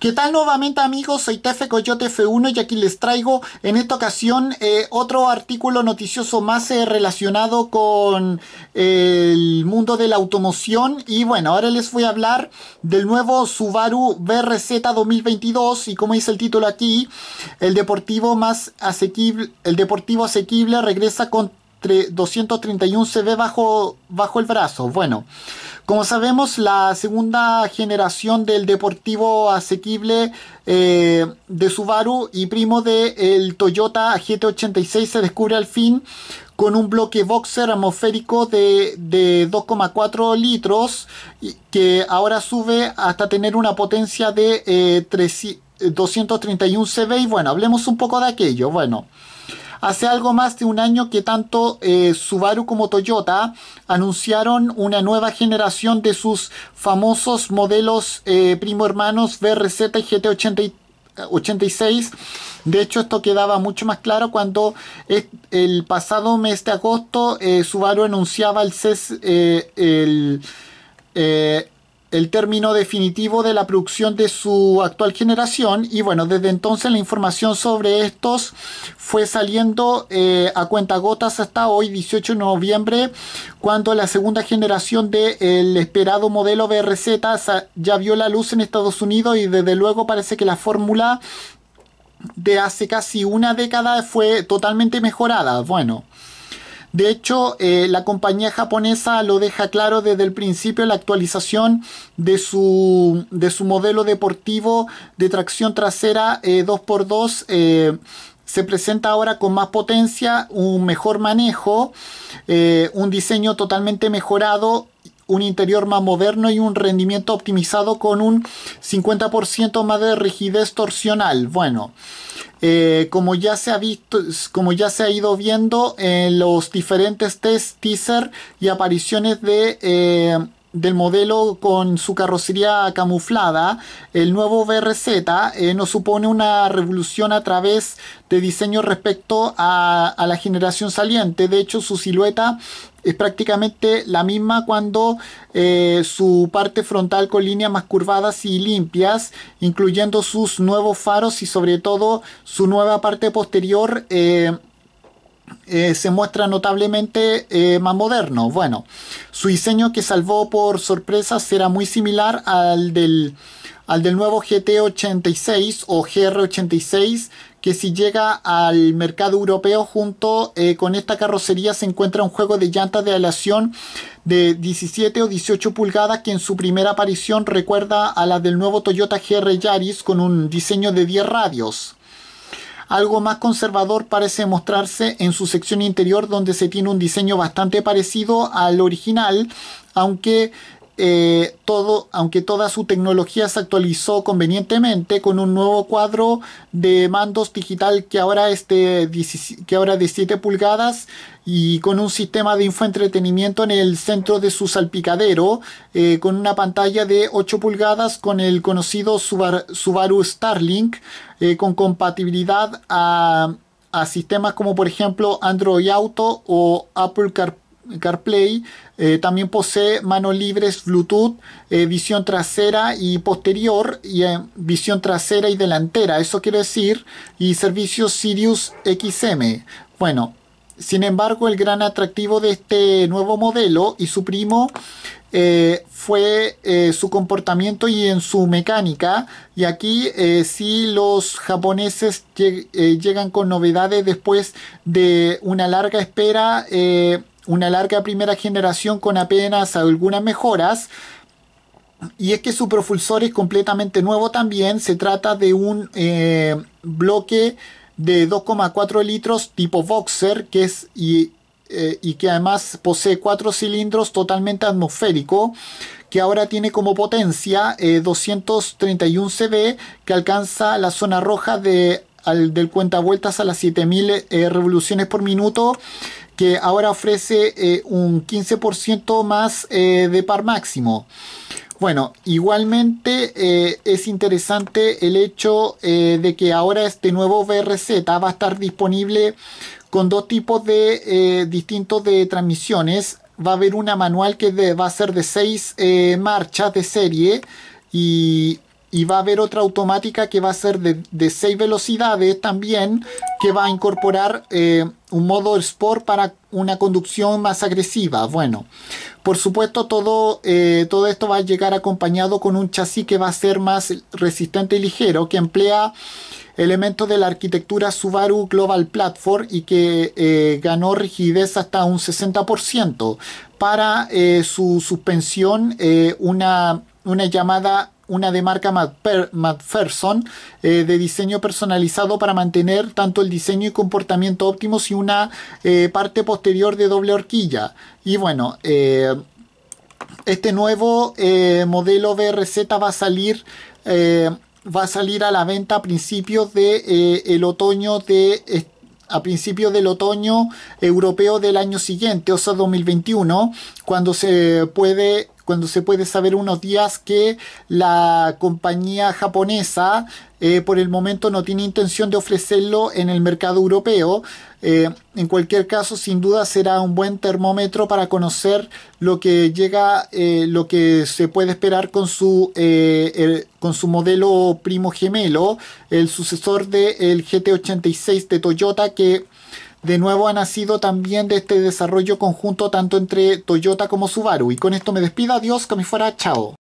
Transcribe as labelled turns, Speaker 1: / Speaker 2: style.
Speaker 1: ¿Qué tal nuevamente amigos? Soy Tefe Coyote F1 y aquí les traigo en esta ocasión eh, otro artículo noticioso más eh, relacionado con eh, el mundo de la automoción y bueno, ahora les voy a hablar del nuevo Subaru BRZ 2022 y como dice el título aquí, el deportivo más asequible, el deportivo asequible regresa con 231 CV bajo, bajo el brazo. Bueno, como sabemos, la segunda generación del deportivo asequible eh, de Subaru y primo del Toyota GT86 se descubre al fin con un bloque boxer atmosférico de, 2,4 litros que ahora sube hasta tener una potencia de 231 eh, eh, CV. Y bueno, hablemos un poco de aquello. Bueno. Hace algo más de un año que tanto eh, Subaru como Toyota anunciaron una nueva generación de sus famosos modelos eh, primo hermanos BRZ y gt 86. De hecho, esto quedaba mucho más claro cuando el pasado mes de agosto eh, Subaru anunciaba el, CES, el término definitivo de la producción de su actual generación y bueno, desde entonces la información sobre estos fue saliendo eh, a cuentagotas hasta hoy 18 de noviembre cuando la segunda generación del esperado modelo BRZ ya vio la luz en Estados Unidos y desde luego parece que la fórmula de hace casi una década fue totalmente mejorada. Bueno. De hecho, eh, la compañía japonesa lo deja claro desde el principio la actualización de su, modelo deportivo de tracción trasera 2x2. Eh, eh, se presenta ahora con más potencia, un mejor manejo, un diseño totalmente mejorado un interior más moderno y un rendimiento optimizado con un 50% más de rigidez torsional. Bueno, eh, como, ya se ha visto, como ya se ha ido viendo en eh, los diferentes test, teaser y apariciones de... Eh, del modelo con su carrocería camuflada, el nuevo BRZ eh, nos supone una revolución a través de diseño respecto a, la generación saliente. De hecho, su silueta es prácticamente la misma cuando eh, su parte frontal con líneas más curvadas y limpias, incluyendo sus nuevos faros y sobre todo su nueva parte posterior. Eh, eh, se muestra notablemente eh, más moderno. Bueno, su diseño que salvó por sorpresa será muy similar al del, al del nuevo GT86 o GR86 que si llega al mercado europeo junto eh, con esta carrocería se encuentra un juego de llantas de aleación de 17 o 18 pulgadas que en su primera aparición recuerda a la del nuevo Toyota GR Yaris con un diseño de 10 radios. Algo más conservador parece mostrarse en su sección interior donde se tiene un diseño bastante parecido al original, aunque eh, todo, aunque toda su tecnología se actualizó convenientemente con un nuevo cuadro de mandos digital que ahora es de, que ahora de 7 pulgadas y con un sistema de infoentretenimiento en el centro de su salpicadero, eh, con una pantalla de 8 pulgadas con el conocido Subaru Starlink, eh, con compatibilidad a, a sistemas como por ejemplo Android Auto o Apple CarPlay CarPlay. Eh, también posee manos libres, Bluetooth, eh, visión trasera y posterior, y eh, visión trasera y delantera, eso quiero decir, y servicios Sirius XM. Bueno, sin embargo, el gran atractivo de este nuevo modelo y su primo fue su comportamiento y en su mecánica. Y aquí si sí los japoneses llegan con novedades después de una larga espera una larga primera generación con apenas algunas mejoras. Y es que su propulsor es completamente nuevo también. Se trata de un eh, bloque de 2,4 litros tipo boxer que es eh, y, que además posee cuatro cilindros totalmente atmosférico que ahora tiene como potencia 231 eh, cb que alcanza la zona roja de al, del cuenta vueltas a las 7000 revoluciones por minuto que ahora ofrece eh, un 15% más eh, de par máximo. Bueno, igualmente eh, es interesante el hecho de que ahora este nuevo BRZ va a estar disponible con dos tipos de distintos de transmisiones. Va a haber una manual que va a ser de 6 marchas de serie y y va a haber otra automática que va a ser de, seis 6 velocidades también, que va a incorporar eh, un modo Sport para una conducción más agresiva. Bueno, por supuesto todo, eh, todo esto va a llegar acompañado con un chasis que va a ser más resistente y ligero, que emplea elementos de la arquitectura Subaru Global Platform y que eh, ganó rigidez hasta un 60%. Para su suspensión, una, una llamada una de marca McPherson eh, de diseño personalizado para mantener tanto el diseño y comportamiento óptimos y una eh, parte posterior de doble horquilla. Y bueno, eh, este nuevo modelo BRZ va a salir va a salir a la venta a principios de el otoño de a principios del otoño europeo del año siguiente, o sea 2021, cuando se puede cuando se puede saber unos días que la compañía japonesa eh, por el momento no tiene intención de ofrecerlo en el mercado europeo. Eh, en cualquier caso, sin duda será un buen termómetro para conocer lo que llega, eh, lo que se puede esperar con su, con su modelo primo gemelo, el sucesor del GT86 de Toyota que de nuevo ha nacido también de este desarrollo conjunto tanto entre Toyota como Subaru. Y con esto me despido, adiós, que me fuera, chao.